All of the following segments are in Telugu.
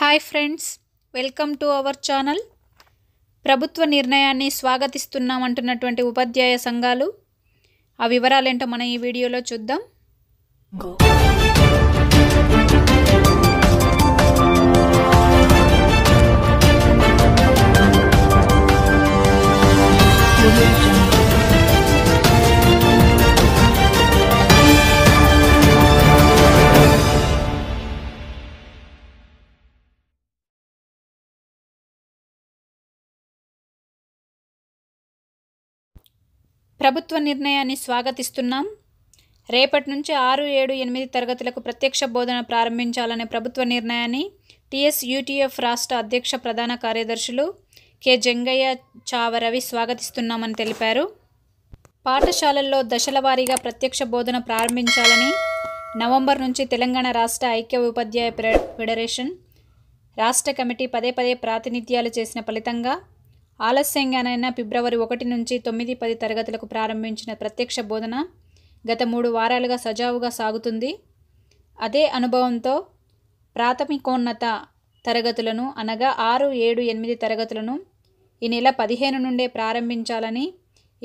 hi friends welcome to our channel ప్రభుత్వ నిర్ణయాన్ని స్వాగతిస్తున్నాం అంటున్నటువంటి ఉపాధ్యాయ సంఘాలు ఆ వివరాలేంటో మనం ఈ వీడియోలో చూద్దాం ప్రభుత్వ నిర్ణయాన్ని స్వాగతిస్తున్నాం రేపటి నుంచి ఆరు ఏడు ఎనిమిది తరగతులకు ప్రత్యక్ష బోధన ప్రారంభించాలనే ప్రభుత్వ నిర్ణయాన్ని టీఎస్ యూటీఎఫ్ రాష్ట్ర అధ్యక్ష ప్రధాన కార్యదర్శులు కె జంగయ్య చావరవి స్వాగతిస్తున్నామని తెలిపారు పాఠశాలల్లో దశలవారీగా ప్రత్యక్ష బోధన ప్రారంభించాలని నవంబర్ నుంచి తెలంగాణ రాష్ట్ర ఐక్య ఉపాధ్యాయ ఫెడరేషన్ రాష్ట్ర కమిటీ పదే పదే ప్రాతినిధ్యాలు చేసిన ఫలితంగా ఆలస్యంగానైనా ఫిబ్రవరి ఒకటి నుంచి తొమ్మిది పది తరగతులకు ప్రారంభించిన ప్రత్యక్ష బోధన గత మూడు వారాలుగా సజావుగా సాగుతుంది అదే అనుభవంతో ప్రాథమికోన్నత తరగతులను అనగా ఆరు ఏడు ఎనిమిది తరగతులను ఈ నెల పదిహేను నుండే ప్రారంభించాలని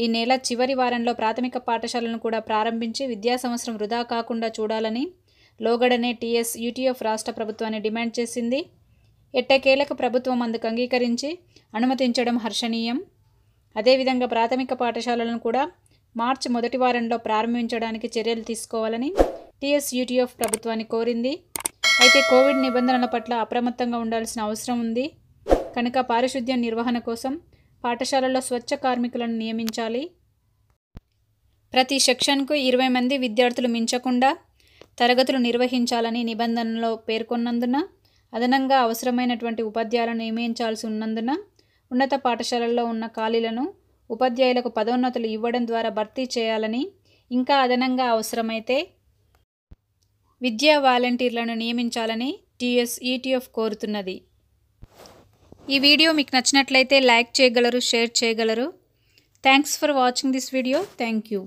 ఈ నెల చివరి వారంలో ప్రాథమిక పాఠశాలను కూడా ప్రారంభించి విద్యా సంవత్సరం వృధా కాకుండా చూడాలని లోగడనే టీఎస్ యూటీఎఫ్ రాష్ట్ర ప్రభుత్వాన్ని డిమాండ్ చేసింది ఎట్టకేలకు ప్రభుత్వం అందుకు అంగీకరించి అనుమతించడం హర్షణీయం అదేవిధంగా ప్రాథమిక పాఠశాలలను కూడా మార్చి మొదటి వారంలో ప్రారంభించడానికి చర్యలు తీసుకోవాలని యూటీఎఫ్ ప్రభుత్వాన్ని కోరింది అయితే కోవిడ్ నిబంధనల పట్ల అప్రమత్తంగా ఉండాల్సిన అవసరం ఉంది కనుక పారిశుద్ధ్య నిర్వహణ కోసం పాఠశాలల్లో స్వచ్ఛ కార్మికులను నియమించాలి ప్రతి సెక్షన్కు ఇరవై మంది విద్యార్థులు మించకుండా తరగతులు నిర్వహించాలని నిబంధనలో పేర్కొన్నందున అదనంగా అవసరమైనటువంటి ఉపాధ్యాయులను నియమించాల్సి ఉన్నందున ఉన్నత పాఠశాలల్లో ఉన్న ఖాళీలను ఉపాధ్యాయులకు పదోన్నతులు ఇవ్వడం ద్వారా భర్తీ చేయాలని ఇంకా అదనంగా అవసరమైతే విద్యా వాలంటీర్లను నియమించాలని టీఎస్ ఈటీఎఫ్ కోరుతున్నది ఈ వీడియో మీకు నచ్చినట్లయితే లైక్ చేయగలరు షేర్ చేయగలరు thanks for watching this video thank you